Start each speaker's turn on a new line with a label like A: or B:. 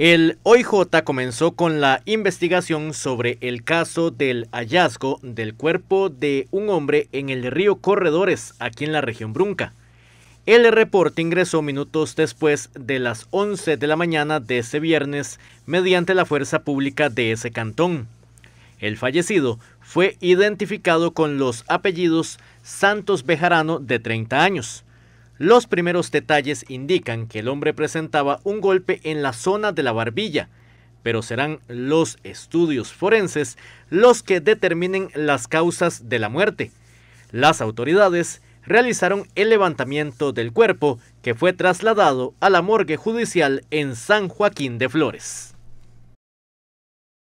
A: El OIJ comenzó con la investigación sobre el caso del hallazgo del cuerpo de un hombre en el río Corredores, aquí en la región Brunca. El reporte ingresó minutos después de las 11 de la mañana de ese viernes mediante la fuerza pública de ese cantón. El fallecido fue identificado con los apellidos Santos Bejarano de 30 años. Los primeros detalles indican que el hombre presentaba un golpe en la zona de la barbilla, pero serán los estudios forenses los que determinen las causas de la muerte. Las autoridades realizaron el levantamiento del cuerpo que fue trasladado a la morgue judicial en San Joaquín de Flores.